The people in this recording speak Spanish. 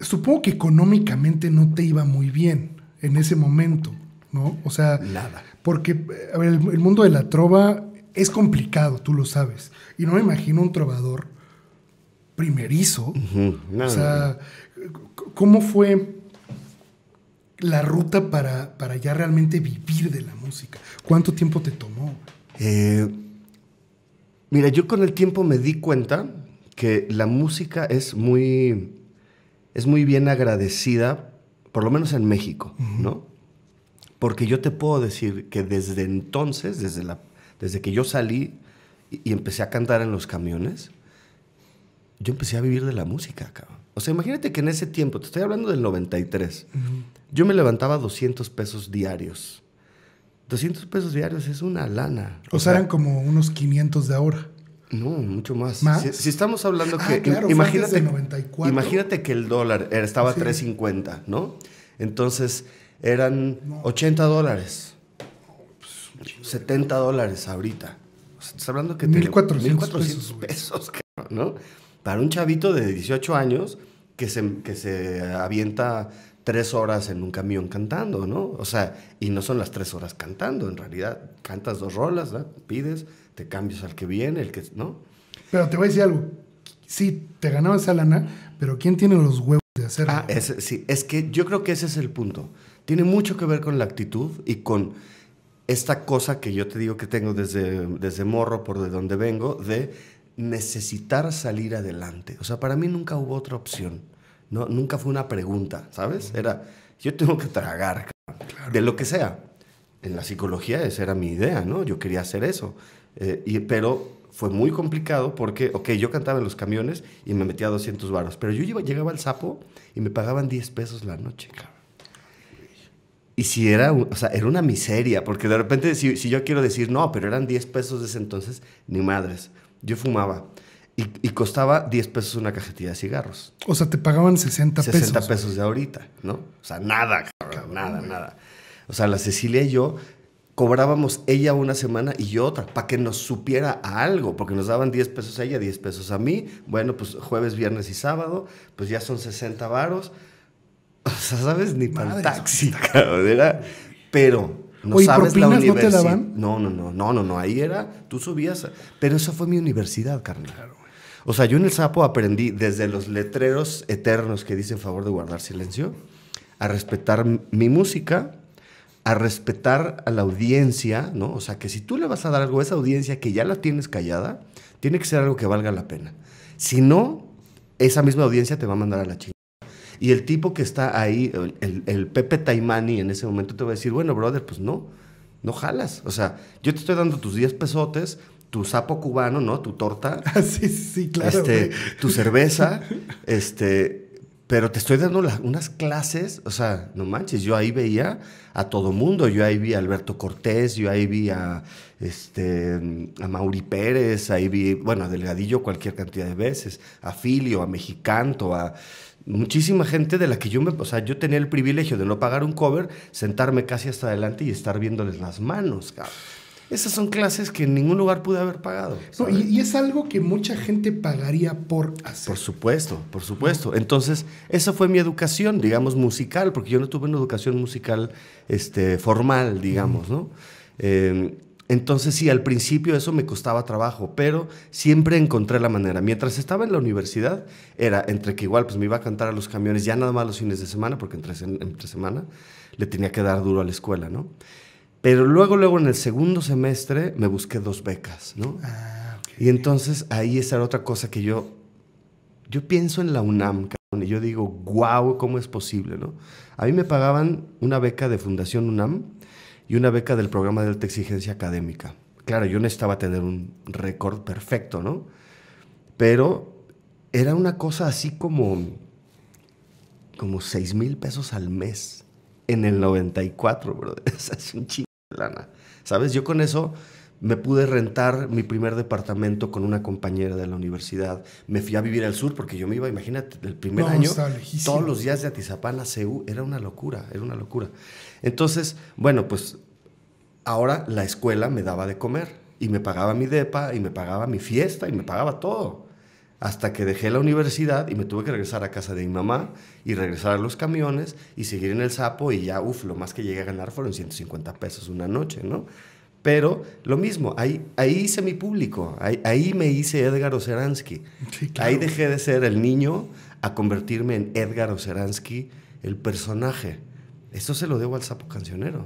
supongo que económicamente no te iba muy bien en ese momento, ¿no? O sea, nada. Porque, el, mundo de la trova es complicado, tú lo sabes. Y no me imagino un trovador primerizo. o sea, ¿cómo fue la ruta para, ya realmente vivir de la música? ¿Cuánto tiempo te tomó? Eh, mira, yo con el tiempo me di cuenta que la música es muy es muy bien agradecida, por lo menos en México, ¿no? Porque yo te puedo decir que desde entonces, desde, la, desde que yo salí y, empecé a cantar en los camiones, yo empecé a vivir de la música, cabrón. O sea, imagínate que en ese tiempo, te estoy hablando del 93, yo me levantaba 200 pesos diarios. 200 pesos diarios es una lana. O, sea, eran como unos 500 de ahora. No, mucho más. Si, estamos hablando ah, que. imagínate, que el dólar estaba a 3.50, ¿no? Entonces eran 80 dólares. 70 dólares ahorita. estás hablando que 1400, 1400 pesos, pesos ¿no? Para un chavito de 18 años que que se avienta tres horas en un camión cantando, ¿no? O sea, y no son las tres horas cantando, en realidad. Cantas dos rolas, ¿no? pides, te cambias al que viene, el que, ¿no? Pero te voy a decir algo. Sí, te ganaba esa lana, pero ¿quién tiene los huevos de hacer Ah, sí, es que yo creo que ese es el punto. Tiene mucho que ver con la actitud y con esta cosa que yo te digo que tengo desde, desde morro, por de donde vengo, de necesitar salir adelante. O sea, para mí nunca hubo otra opción no, nunca fue una pregunta, ¿sabes? Era, yo tengo que tragar, de lo que sea. En la psicología esa era mi idea, ¿no? Yo quería hacer eso. Eh, y, pero fue muy complicado porque, ok, yo cantaba en los camiones y me metía 200 varos, pero yo llegaba al sapo y me pagaban 10 pesos la noche, cabrón. Y si era, o sea, era una miseria, porque de repente si, si yo quiero decir, no, pero eran 10 pesos de ese entonces, ni madres. Yo fumaba. Y, costaba 10 pesos una cajetilla de cigarros. O sea, te pagaban 60 pesos. 60 pesos de ahorita, ¿no? O sea, nada, cabrón, nada, nada. O sea, la Cecilia y yo cobrábamos ella una semana y yo otra, para que nos supiera algo, porque nos daban 10 pesos a ella, 10 pesos a mí. Bueno, pues jueves, viernes y sábado, pues ya son 60 varos. O sea, ¿sabes? Ni para el taxi, cabrón. pero no sabes la universidad. ¿no te No, no, no, no, no, ahí era, tú subías, pero esa fue mi universidad, carnal. Claro, o sea, yo en el sapo aprendí desde los letreros eternos que dicen favor de guardar silencio, a respetar mi música, a respetar a la audiencia, ¿no? O sea, que si tú le vas a dar algo a esa audiencia que ya la tienes callada, tiene que ser algo que valga la pena. Si no, esa misma audiencia te va a mandar a la chingada. Y el tipo que está ahí, el, Pepe Taimani en ese momento te va a decir, bueno, brother, pues no, no jalas. O sea, yo te estoy dando tus 10 pesotes, tu sapo cubano, ¿no? Tu torta. Ah, sí, sí, claro. Este, tu cerveza, este, pero te estoy dando unas clases, o sea, no manches, yo ahí veía a todo mundo, yo ahí vi a Alberto Cortés, yo ahí vi a, este, a Mauri Pérez, ahí vi, bueno, a Delgadillo cualquier cantidad de veces, a Filio, a Mexicanto, a muchísima gente de la que yo me, o sea, yo tenía el privilegio de no pagar un cover, sentarme casi hasta adelante y estar viéndoles las manos, cabrón. Esas son clases que en ningún lugar pude haber pagado. y, es algo que mucha gente pagaría por hacer. Por supuesto, por supuesto. Entonces, esa fue mi educación, digamos, musical, porque yo no tuve una educación musical este, formal, digamos, ¿no? Em, entonces sí, al principio eso me costaba trabajo, pero siempre encontré la manera. Mientras estaba en la universidad, era entre que igual pues me iba a cantar a los camiones, ya nada más los fines de semana, porque entre semana le tenía que dar duro a la escuela, ¿no? Pero luego, luego en el segundo semestre me busqué dos becas, ¿no? Ah, y entonces ahí esa otra cosa que yo, yo pienso en la UNAM, cabrón, y yo digo, guau, ¿cómo es posible, no? A mí me pagaban una beca de Fundación UNAM y una beca del programa de alta exigencia académica. Claro, yo no necesitaba tener un récord perfecto, ¿no? Pero era una cosa así como, como 6 mil pesos al mes en el 94, bro. es un chingo lana. ¿Sabes? Yo con eso me pude rentar mi primer departamento con una compañera de la universidad. Me fui a vivir al sur porque yo me iba, imagínate, el primer año, todos los días de Atizapán a Ceú, era una locura, era una locura. Entonces, bueno, pues ahora la escuela me daba de comer y me pagaba mi depa y me pagaba mi fiesta y me pagaba todo hasta que dejé la universidad y me tuve que regresar a casa de mi mamá y regresar a los camiones y seguir en el sapo y ya, uff, lo más que llegué a ganar fueron 150 pesos una noche, ¿no? Pero lo mismo, ahí, ahí hice mi público, ahí, me hice Edgar Oceransky. Ahí dejé de ser el niño a convertirme en Edgar Oceransky, el personaje. Eso se lo debo al sapo cancionero.